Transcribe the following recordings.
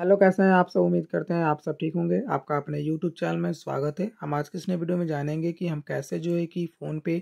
hello कैसे हैं आप सब उम्मीद करते हैं आप सब ठीक होंगे आपका अपने यूट्यूब चैनल में स्वागत है हम आज के इस नए वीडियो में जानेंगे कि हम कैसे जो है कि फ़ोन पे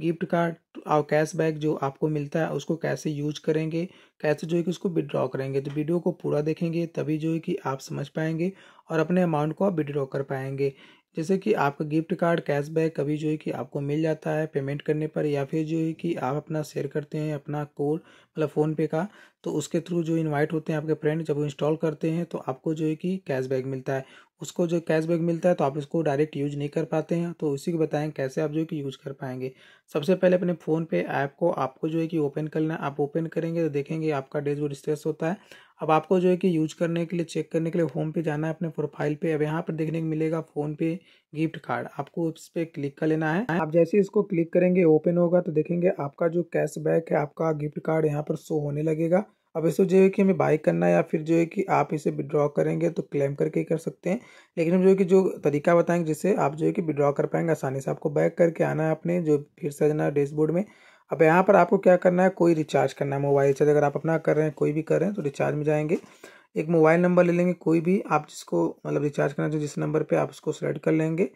गिफ्ट कार्ड और कैशबैक जो आपको मिलता है उसको कैसे यूज करेंगे कैसे जो है कि उसको विड्रॉ करेंगे तो वीडियो को पूरा देखेंगे तभी जो है कि आप समझ पाएंगे और अपने अमाउंट को आप विड्रॉ कर पाएंगे जैसे कि आपका गिफ्ट कार्ड कैशबैक कभी जो है कि आपको मिल जाता है पेमेंट करने पर या फिर जो है कि आप अपना शेयर करते हैं अपना कोड मतलब फ़ोनपे का तो उसके थ्रू जो इनवाइट होते हैं आपके फ्रेंड जब वो इंस्टॉल करते हैं तो आपको जो है कि कैशबैक मिलता है उसको जो कैशबैक मिलता है तो आप इसको डायरेक्ट यूज नहीं कर पाते हैं तो उसी को बताएं कैसे आप जो है कि यूज़ कर पाएंगे सबसे पहले अपने फ़ोन पे ऐप को आपको जो है कि ओपन करना आप ओपन करेंगे तो देखेंगे आपका डेज वो डिस्ट्रेस होता है अब आपको जो है कि यूज करने के लिए चेक करने के लिए होम पे जाना है अपने प्रोफाइल पे अब यहाँ पर देखने को मिलेगा फोन पे गिफ्ट कार्ड आपको इस पर क्लिक कर लेना है आप जैसे इसको क्लिक करेंगे ओपन होगा तो देखेंगे आपका जो कैशबैक है आपका गिफ्ट कार्ड यहाँ पर शो होने लगेगा अब इसको जो है कि हमें बाई करना है या फिर जो है कि आप इसे विड्रॉ करेंगे तो क्लेम करके कर सकते हैं लेकिन हम जो है कि जो तरीका बताएंगे जिससे आप जो है कि विड्रॉ कर पाएंगे आसानी से आपको बैक करके आना है अपने जो फिर है डैशबोर्ड में अब यहाँ पर आपको क्या करना है कोई रिचार्ज करना है मोबाइल रिचार्ज अगर आप अपना कर रहे हैं कोई भी कर रहे हैं तो रिचार्ज में जाएंगे एक मोबाइल नंबर ले लेंगे कोई भी आप जिसको मतलब रिचार्ज करना जो जिस नंबर पे आप उसको सेलेक्ट कर लेंगे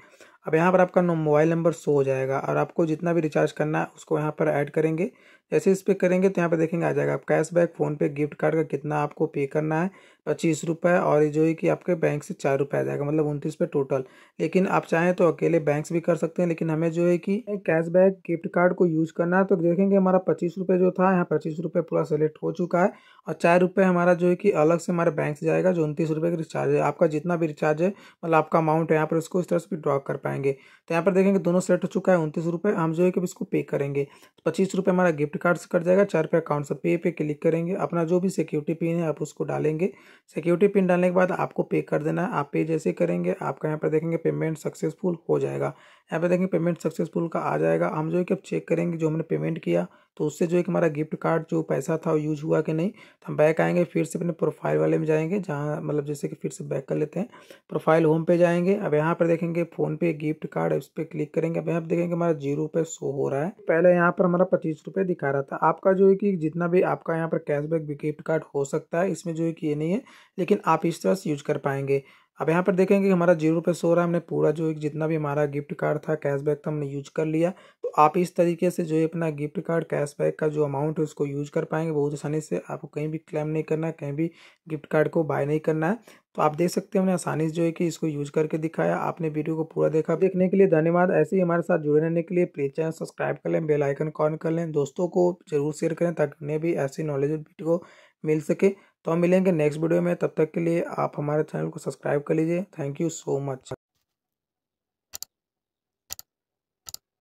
अब यहाँ पर आपका मोबाइल नंबर शो हो जाएगा और आपको जितना भी रिचार्ज करना है उसको यहाँ पर ऐड करेंगे जैसे इस पर करेंगे तो यहाँ पर देखेंगे आ जाएगा आप कैशबैक फ़ोनपे गिफ्ट कार्ड का कितना आपको पे करना है पच्चीस रुपये और जो है कि आपके बैंक से चार रुपये आ जाएगा मतलब उनतीस पे टोटल लेकिन आप चाहें तो अकेले बैंक भी कर सकते हैं लेकिन हमें जो है कि कैशबैक गिफ्ट कार्ड को यूज़ करना है तो देखेंगे हमारा पच्चीस रुपये जो था यहाँ पच्चीस रुपये पूरा सेलेक्ट हो चुका है और चार रुपये हमारा जो है कि अलग से हमारे बैंक से जाएगा जो उनतीस रुपये का रिचार्ज है आपका जितना भी रिचार्ज है मतलब आपका अमाउंट है यहाँ पर उसको इस तरह से भी ड्रॉ कर पाए कराएंगे तो यहाँ पर देखेंगे दोनों सेलेक्ट हो चुका है उनतीस रुपये हम जो है कि इसको पे करेंगे पच्चीस रुपये हमारा गिफ्ट कार्ड से कट जाएगा चार रुपये अकाउंट से पे पे क्लिक करेंगे अपना जो भी सिक्योरिटी पिन है आप उसको डालेंगे सिक्योरिटी पिन डालने के बाद आपको पे कर देना है आप पे जैसे करेंगे आपका यहाँ पर देखेंगे पेमेंट सक्सेसफुल हो जाएगा यहाँ पर देखेंगे पेमेंट सक्सेसफुल का आ जाएगा हम जो है कि अब चेक करेंगे जो हमने पेमेंट किया तो उससे जो एक हमारा गिफ्ट कार्ड जो पैसा था यूज हुआ कि नहीं तो हम बैक आएंगे फिर से अपने प्रोफाइल वाले में जाएंगे जहाँ मतलब जैसे कि फिर से बैक कर लेते हैं प्रोफाइल होम पे जाएंगे अब यहाँ पर देखेंगे फ़ोन पे गिफ्ट कार्ड उस पर क्लिक करेंगे अब यहाँ पर देखेंगे हमारा जीरो रुपये शो हो रहा है पहले यहाँ पर हमारा पच्चीस रुपये दिखा रहा था आपका जो है कि जितना भी आपका यहाँ पर कैशबैक गिफ्ट कार्ड हो सकता है इसमें जो है कि ये नहीं है लेकिन आप इस तरह से यूज कर पाएंगे अब यहाँ पर देखेंगे हमारा जीरो रुपये सो रहा है हमने पूरा जो जितना भी हमारा गिफ्ट कार्ड था कैशबैक था हमने यूज कर लिया आप इस तरीके से जो है अपना गिफ्ट कार्ड कैशबैक का जो अमाउंट है उसको यूज कर पाएंगे बहुत आसानी से आपको कहीं भी क्लेम नहीं करना है कहीं भी गिफ्ट कार्ड को बाय नहीं करना है तो आप देख सकते हैं हमने आसानी से जो है कि इसको यूज करके दिखाया आपने वीडियो को पूरा देखा देखने के लिए धन्यवाद ऐसे ही हमारे साथ जुड़े रहने के लिए प्लीज चैनल सब्सक्राइब कर लें बेल आइकन कॉन कर लें दोस्तों को जरूर शेयर करें ताकि उन्हें भी ऐसी नॉलेज वीडियो को मिल सके तो हम मिलेंगे नेक्स्ट वीडियो में तब तक के लिए आप हमारे चैनल को सब्सक्राइब कर लीजिए थैंक यू सो मच